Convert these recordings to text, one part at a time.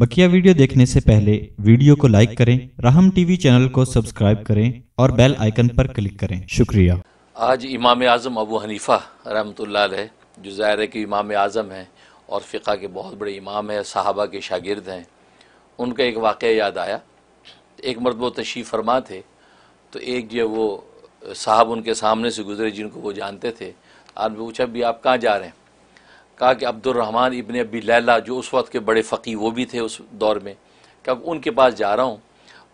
बकिया वीडियो देखने से पहले वीडियो को लाइक करें राहम टीवी चैनल को सब्सक्राइब करें और बेल आइकन पर क्लिक करें शुक्रिया आज इमाम आज़म अबू हनीफ़ा रहमत अलैह जो ज़ाहिर है कि इमाम आज़म हैं और फ़िका के बहुत बड़े इमाम हैं साहबा के शागिर्द हैं उनका एक वाक़ याद आया एक मरतब तशीफ़ फरमा थे तो एक जो वो साहब उनके सामने से गुजरे जिनको वो जानते थे आज पूछा भी आप कहाँ जा रहे हैं कहा कि अब्दुलरहमान इबन अबी लैला जो उस वक्त के बड़े फ़की वो भी थे उस दौर में कि अब उनके पास जा रहा हूँ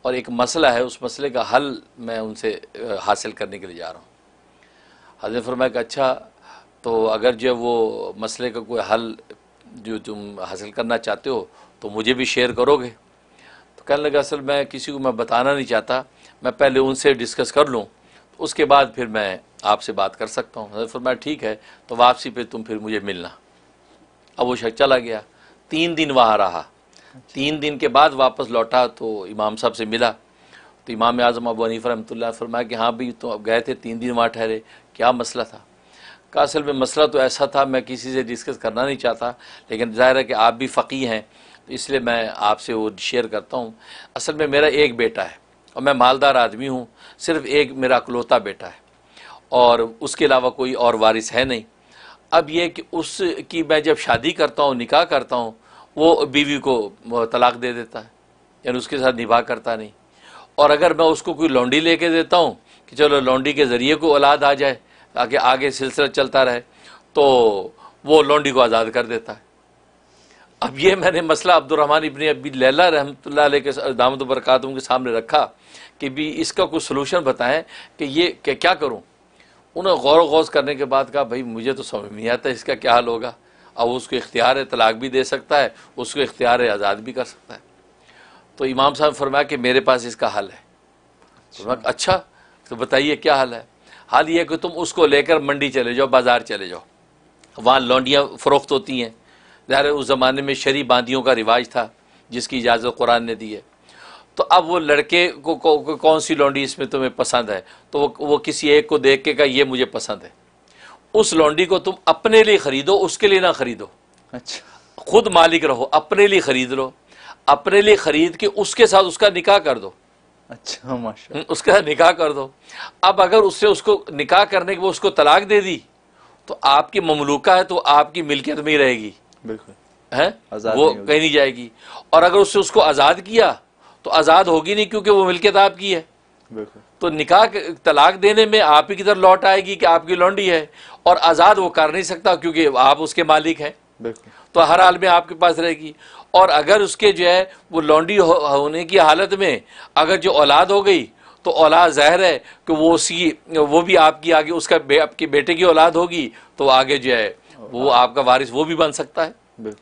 और एक मसला है उस मसले का हल मैं उनसे हासिल करने के लिए जा रहा हूँ हजर फरमाए कि अच्छा तो अगर जो वो मसले का कोई हल जो तुम हासिल करना चाहते हो तो मुझे भी शेयर करोगे तो कहने लगा असल मैं किसी को मैं बताना नहीं चाहता मैं पहले उनसे डिस्कस कर लूँ तो उसके बाद फिर मैं आपसे बात कर सकता हूँ हजर फरमाए ठीक है तो वापसी पर तुम फिर मुझे मिलना अब वो शख्स चला गया तीन दिन वहाँ रहा तीन दिन के बाद वापस लौटा तो इमाम साहब से मिला तो इमाम आज़म अबू हनीफ़ रमतल्ला फरमाया कि हाँ भाई तो अब गए थे तीन दिन वहाँ ठहरे क्या मसला था का असल में मसला तो ऐसा था मैं किसी से डिस्कस करना नहीं चाहता लेकिन ज़ाहिर है कि आप भी फ़कीह हैं तो इसलिए मैं आपसे वो शेयर करता हूँ असल में मेरा एक बेटा है और मैं मालदार आदमी हूँ सिर्फ एक मेरा अकलौता बेटा है और उसके अलावा कोई और वारिस है नहीं अब यह कि उसकी मैं जब शादी करता हूँ निकाह करता हूँ वो बीवी को तलाक दे देता है यानी उसके साथ निभा करता नहीं और अगर मैं उसको कोई लौंडी लेके देता हूँ कि चलो लौंडी के ज़रिए कोई औलाद आ जाए ताकि आगे सिलसिला चलता रहे तो वो लौंडी को आज़ाद कर देता है अब ये मैंने मसला अब्दुलरहमान इबनी अबी लैला रहमतुल्लाह अलैह के दामद बरकातों के सामने रखा कि भी इसका कुछ सलूशन बताएं कि ये क्या करूँ उन्होंने गौर गौज करने के बाद कहा भाई मुझे तो समझ नहीं आता इसका क्या हाल होगा अब उसको इख्तियार तलाक भी दे सकता है उसको इख्तियार आज़ाद भी कर सकता है तो इमाम साहब फरमाया कि मेरे पास इसका हल है तो अच्छा तो बताइए क्या हाल है हाल ये कि तुम उसको लेकर मंडी चले जाओ बाज़ार चले जाओ वहाँ लौंडियाँ फ़रोख्त होती हैं ज़ाहिर उस ज़माने में शरी बांदियों का रिवाज था जिसकी इजाज़त कुरान ने दी है तो अब वो लड़के को, को, को कौन सी लॉन्डी इसमें तुम्हें पसंद है तो वो वो किसी एक को देख के कहा ये मुझे पसंद है उस लॉन्डी को तुम अपने लिए खरीदो उसके लिए ना खरीदो अच्छा खुद मालिक रहो अपने लिए खरीद लो अपने लिए खरीद के उसके साथ उसका निकाह कर दो अच्छा माशा हम्म, उसका निकाह कर दो अब अगर उससे उसको निकाह करने के वो उसको तलाक दे दी तो आपकी ममलूका है तो आपकी मिल्कियत में ही रहेगी बिल्कुल है वो कहीं नहीं जाएगी और अगर उससे उसको आज़ाद किया तो आज़ाद होगी नहीं क्योंकि वो मिल्कियत आपकी है तो निकाह तलाक देने में आप ही किधर लौट आएगी कि आपकी लौंडी है और आज़ाद वो कर नहीं सकता क्योंकि आप उसके मालिक हैं तो हर हाल में आपके पास रहेगी और अगर उसके जो है वो लौंडी हो, होने की हालत में अगर जो औलाद हो गई तो औलाद ज़ाहिर है कि वो उसकी वो भी आपकी आगे उसका बे, आपके बेटे की औलाद होगी तो आगे जो है वो आपका वारिस वो भी बन सकता है तो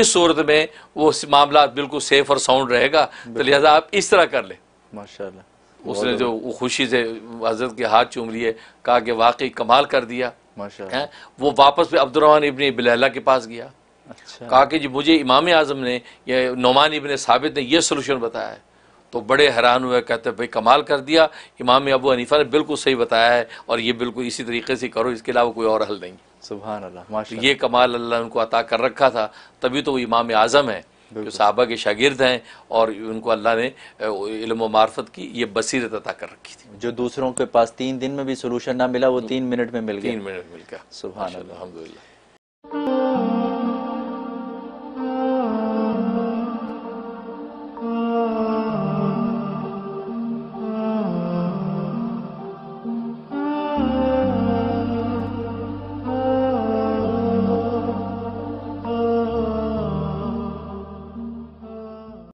इस सूरत में वो मामला बिल्कुल सेफ और साउंड रहेगा तो लिहाजा आप इस तरह कर लें माशा उसने जो खुशी से हजरत के हाथ चूम लिए कहा कि वाकई कमाल कर दिया है वो वापस पे अब्दुलरहमान इबन बिलहला के पास गया अच्छा। कहा कि जी मुझे इमाम आज़म ने या नुमान इबन साबित ने यह सोल्यूशन बताया है तो बड़े हैरान हुए कहते भाई कमाल कर दिया इमाम अबू हनीफा ने बिल्कुल सही बताया है और ये बिल्कुल इसी तरीके से करो इसके अलावा कोई और हल नहीं सुबह तो ये कमाल अल्लाह उनको अता कर रखा था तभी तो वो इमाम आज़म है जो साहबा के शागिर्द हैं और उनको अल्लाह ने इल्म मार्फत की ये बसीरत अता कर रखी थी जो दूसरों के पास तीन दिन में भी सोलूशन ना मिला वो तो तीन मिनट में मिल गया तीन मिनट मिल गया सुबह अलहमदिल्ला